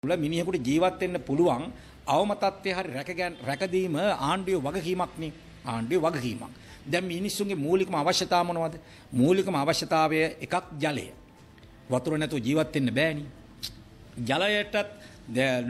තුල මිනිහෙකුට ජීවත් වෙන්න පුළුවන් අවම තත්ත්වයේ හරි රැකදීම ආණ්ඩුවේ වගකීමක් නේ ආණ්ඩුවේ වගකීමක්. දැන් මිනිස්සුන්ගේ මූලිකම අවශ්‍යතාව මොනවද? මූලිකම අවශ්‍යතාවය එකක් ජලය. වතුර නැතුව ජීවත් වෙන්න බෑනේ. ජලයටත්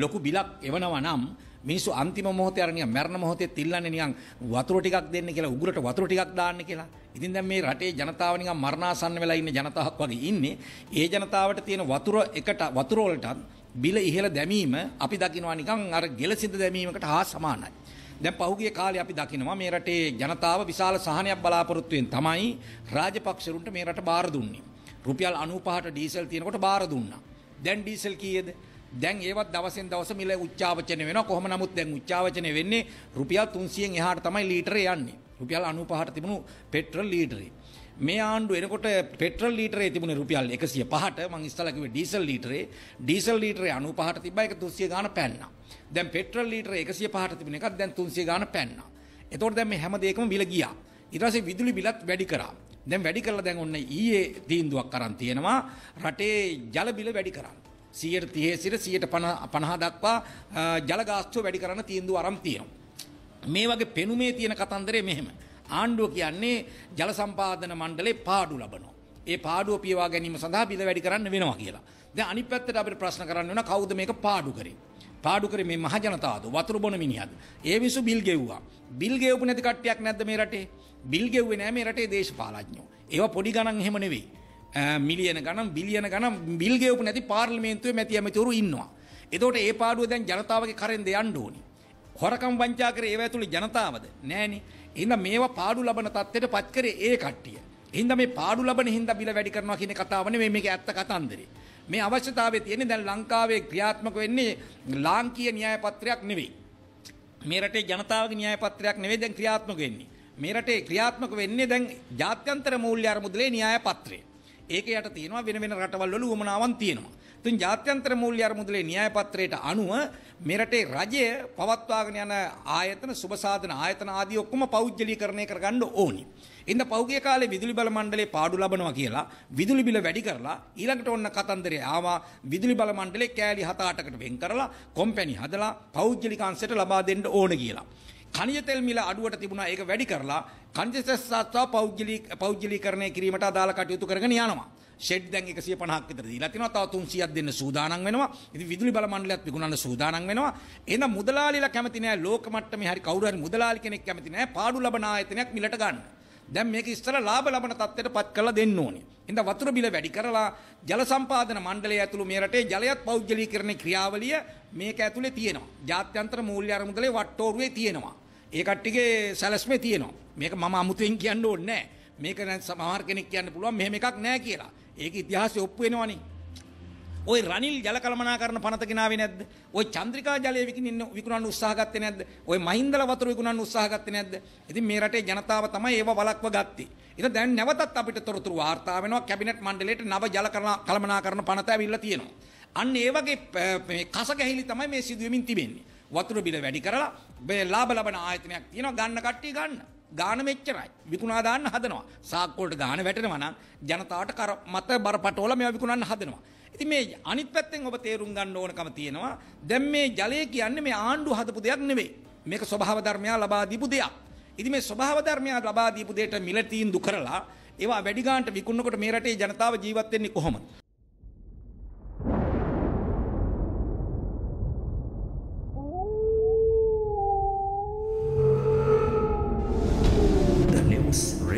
ලොකු බිලක් එවනවා නම් මිනිස්සු අන්තිම මොහොතේ අර නිකන් මරණ මොහොතේ තිල්ලන්නේ නිකන් වතුර ටිකක් දෙන්න කියලා උගුරට වතුර ටිකක් දාන්න කියලා. ඉතින් දැන් මේ රටේ ජනතාව නිකන් මරණාසන්න වෙලා ඉන්න ජනතාවක් වගේ ඉන්නේ. ඒ ජනතාවට තියෙන වතුර එකට වතුර වලටත් බිල ඉහළ දැමීම අපි දකිනවා නිකන් අර ගෙලසිඳ දැමීමකට හා සමානයි. දැන් පහුගිය කාලේ අපි දකිනවා මේ රටේ ජනතාව විශාල සහනයක් බලාපොරොත්තු තමයි රාජපක්ෂරුන්ට මේ රට බාර දුන්නේ. රුපියල් 95ට ඩීසල් තියෙනකොට බාර දුන්නා. දැන් ඩීසල් කීයේද? දැන් ඒවත් දවසෙන් දවස මිල උච්චාවචනය වෙනවා. කොහොම නමුත් දැන් උච්චාවචනය වෙන්නේ රුපියල් 300න් එහාට තමයි ලීටරේ යන්නේ. රුපියල් 95ට තිබුණු පෙට්‍රල් ලීටරේ. මේ ආණ්ඩුව එනකොට පෙට්‍රල් ලීටරේ තිබුණේ රුපියල් 105ට මං ඉස්සලා කිව්වේ ඩීසල් ලීටරේ ඩීසල් ලීටරේ 95ට තිබ්බා ඒක 300 ගාන පැන්නා. දැන් පෙට්‍රල් ලීටරේ 105ට තිබුණ එකක් දැන් 300 ගාන පැන්නා. එතකොට දැන් මේ හැම දෙයකම බිල ගියා. ඊට පස්සේ විදුලි බිලත් වැඩි කරා. දැන් වැඩි කරලා දැන් ඔන්න ඊයේ තීන්දුවක් අරන් තියෙනවා රටේ ජල බිල වැඩි කරන්න. 130 සිට 150 දක්වා ජල ගාස්තුව වැඩි කරන්න තීන්දුව අරන් තියෙනවා. මේ වගේ පෙනුමේ තියෙන කතන්දරේ මෙහෙම. ආණ්ඩුව කියන්නේ ජල සම්පාදන මණ්ඩලේ පාඩු ලබනවා. ඒ පාඩුව පියවා ගැනීම සඳහා බිල වැඩි කරන්න වෙනවා කියලා. දැන් අනිත් පැත්තට අපිට ප්‍රශ්න කරන්න වෙනවා කවුද මේක පාඩු කරේ? පාඩු කරේ මේ මහ ජනතාවද? වතුර බොන මිනිහද? ඒ මිනිස්සු බිල් ගෙව්වා. බිල් ගෙවපු නැති කට්ටියක් නැද්ද මේ රටේ? බිල් ගෙව්වේ නැහැ මේ රටේ දේශපාලඥයෝ. ඒවා පොඩි ගණන් එහෙම නෙවෙයි. මිලියන ගණන් බිලියන ගණන් බිල් ගෙවපු නැති පාර්ලිමේන්තුවේ මැති ඇමතිවරු ඉන්නවා. එතකොට ඒ පාඩුව දැන් ජනතාවගේ කරෙන්ද යන්න ඕනේ. හොරකම් වංචා කරේ ඒව ඇතුළේ ජනතාවද නෑනේ එහෙනම් මේවා පාඩු ලබන තත්ත්වයට පත් කරේ ඒ කට්ටිය එහෙනම් මේ පාඩු ලබන හින්දා බිල වැඩි කරනවා කියන කතාව නෙමෙයි මේක ඇත්ත කතන්දරේ මේ අවශ්‍යතාවය තියෙන්නේ දැන් ලංකාවේ ක්‍රියාත්මක වෙන්නේ ලාංකීය න්‍යාය පත්‍රයක් නෙවෙයි මේ රටේ ජනතාවගේ න්‍යාය පත්‍රයක් නෙවෙයි දැන් ක්‍රියාත්මක වෙන්නේ මේ රටේ ක්‍රියාත්මක වෙන්නේ දැන් ජාත්‍යන්තර මූල්‍ය අරමුදලේ න්‍යාය පත්‍රය ඒක යට තියෙනවා වෙන වෙන රටවල් වල උවමනාවන් තියෙනවා. ඉතින් ජාත්‍යන්තර මූල්‍ය අරමුදලේ න්‍යාය පත්‍රයට අනුව මෙරටේ රජය පවත්වාගෙන යන ආයතන සුබසාධන ආයතන ආදී ඔක්කොම පෞද්ගලීකරණය කරගන්න ඕනි. ඉන්න පෞගිය කාලේ විදුලි බල මණ්ඩලේ පාඩු ලබනවා කියලා විදුලි බිල වැඩි කරලා ඊළඟට ඔන්න කතන්දරේ ආවා විදුලි බල මණ්ඩලේ කෑලි 7-8කට වෙන් කරලා කොම්පැනි හදලා පෞද්ගලික අංශයට ලබා දෙන්න ඕන කියලා. කණිජ තෙල් මිල අඩුවට තිබුණා ඒක වැඩි කරලා කණිජ සෙස් සාස්ත්‍රා පෞද්ගලී පෞද්ගලීකරණය කිරීමට අදාළ කටයුතු කරගෙන යනවා. ෂෙඩ් දැන් 150ක් විතර දීලා තිනවා තව 300ක් දෙන්න සූදානම් වෙනවා. ඉතින් විදුලි බල මණ්ඩලයත් විකුණන්න සූදානම් වෙනවා. එහෙනම් මුදලාලිලා කැමති නෑ ලෝක මට්ටමේ හරි කවුරු හරි මුදලාලි කෙනෙක් කැමති නෑ පාඩු ලබන ආයතනයක් මිලට ගන්න. දැන් මේක ඉස්සර ලාභ ලබන තත්ත්වයට පත් කරලා දෙන්න ඕනේ. ඉතින් වතුර බිල වැඩි කරලා ජල සම්පාදන මණ්ඩලය ඇතුළු මේ රටේ ජලයත් පෞද්ගලීකරණේ ක්‍රියාවලිය මේක ඇතුලේ තියෙනවා. ජාත්‍යන්තර මූල්‍ය අරමුදලේ වට්ටෝරුවේ තියෙනවා. ඒ කට්ටිගේ සැලැස්මේ තියෙනවා. මේක මම අමුතුවෙන් කියන්න ඕනේ නැහැ. මේක දැන් සමහර කෙනෙක් කියන්න පුළුවන් මෙහෙම එකක් නැහැ කියලා. ඒක ඉතිහාසයේ ඔප්පු වෙනවනේ. ওই රනිල් ජල කළමනාකරණ පනත ගෙනාවේ නැද්ද? ওই චන්ද්‍රිකා ජලය විකිනින්න විකුණන්න උත්සාහ ගත්තේ නැද්ද? ওই මහින්දල වතුර විකුණන්න උත්සාහ ගත්තේ නැද්ද? ඉතින් මේ රටේ ජනතාව තමයි ඒව වලක්ව ගත්තේ. ඉතින් දැන් නැවතත් අපිට තොරතුරු වාර්තා වෙනවා කැබිනට් මණ්ඩලයට නව ජල කළමනාකරණ පනත ඇවිල්ලා තියෙනවා. අන්න ඒ වගේ මේ කස ගැහිලි තමයි මේ සිදුවෙමින් තිබෙන්නේ. වතුර බිල වැඩි කරලා මේ ලාභ ලබන ආයතනයක් තියෙනවා ගන්න කට්ටිය ගන්න. ගාන මෙච්චරයි. විකුණා දාන්න හදනවා. සාක්කුවට ගාන වැටෙනවා නම් ජනතාවට කර මත බරපතල මේවා විකුණන්න හදනවා. ඉතින් මේ අනිත් පැත්තෙන් ඔබ තේරුම් ගන්න ඕනකම තියෙනවා. දැන් මේ ජලය කියන්නේ මේ ආණ්ඩුව හදපු දෙයක් නෙවෙයි. මේක ස්වභාව ධර්මයා ලබා දීපු දෙයක්. ඉතින් මේ ස්වභාව ධර්මයා ලබා දීපු දෙයට මිල තීන්දුව කරලා ඒවා වැඩි ගන්නට විකුණනකොට මේ රටේ ජනතාව ජීවත් වෙන්නේ කොහොමද?